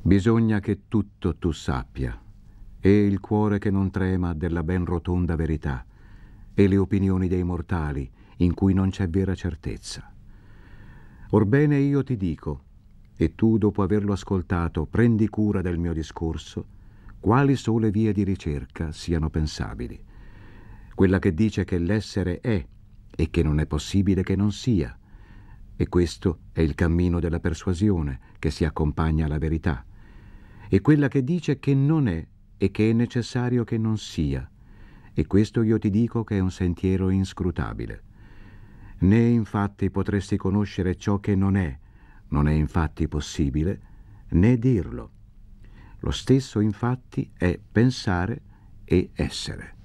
Bisogna che tutto tu sappia, e il cuore che non trema della ben rotonda verità, e le opinioni dei mortali in cui non c'è vera certezza. Orbene io ti dico, e tu dopo averlo ascoltato prendi cura del mio discorso, quali sole vie di ricerca siano pensabili. Quella che dice che l'essere è e che non è possibile che non sia, e questo è il cammino della persuasione che si accompagna alla verità. E quella che dice che non è e che è necessario che non sia. E questo io ti dico che è un sentiero inscrutabile. Né infatti potresti conoscere ciò che non è, non è infatti possibile, né dirlo. Lo stesso infatti è pensare e essere.